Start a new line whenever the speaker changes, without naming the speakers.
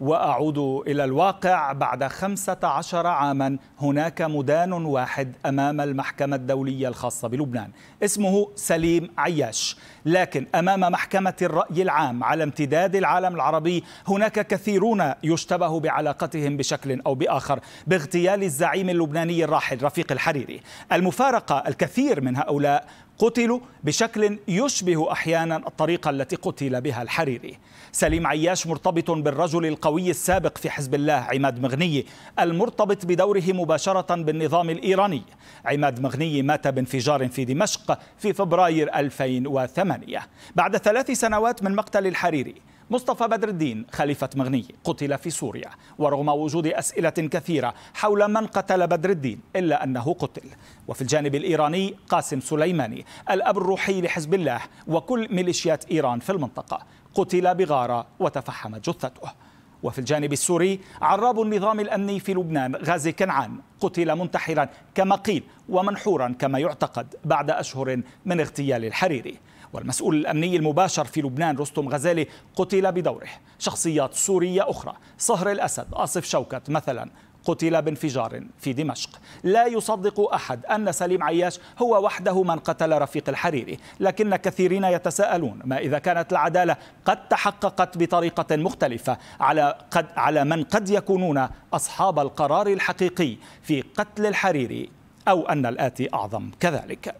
وأعود إلى الواقع بعد 15 عاما هناك مدان واحد أمام المحكمة الدولية الخاصة بلبنان اسمه سليم عياش لكن أمام محكمة الرأي العام على امتداد العالم العربي هناك كثيرون يشتبه بعلاقتهم بشكل أو بآخر باغتيال الزعيم اللبناني الراحل رفيق الحريري المفارقة الكثير من هؤلاء قتلوا بشكل يشبه أحيانا الطريقة التي قتل بها الحريري سليم عياش مرتبط بالرجل القوي السابق في حزب الله عماد مغني المرتبط بدوره مباشرة بالنظام الإيراني عماد مغني مات بانفجار في دمشق في فبراير 2008 بعد ثلاث سنوات من مقتل الحريري مصطفى بدر الدين خليفة مغني قتل في سوريا ورغم وجود أسئلة كثيرة حول من قتل بدر الدين إلا أنه قتل وفي الجانب الإيراني قاسم سليماني الأب الروحي لحزب الله وكل ميليشيات إيران في المنطقة قتل بغارة وتفحمت جثته وفي الجانب السوري عراب النظام الأمني في لبنان غازي كنعان قتل منتحرا كما قيل ومنحورا كما يعتقد بعد أشهر من اغتيال الحريري والمسؤول الأمني المباشر في لبنان رستم غزالي قتل بدوره شخصيات سورية أخرى صهر الأسد آصف شوكت مثلا قتل بانفجار في دمشق لا يصدق أحد أن سليم عياش هو وحده من قتل رفيق الحريري لكن كثيرين يتساءلون ما إذا كانت العدالة قد تحققت بطريقة مختلفة على, قد على من قد يكونون أصحاب القرار الحقيقي في قتل الحريري أو أن الآتي أعظم كذلك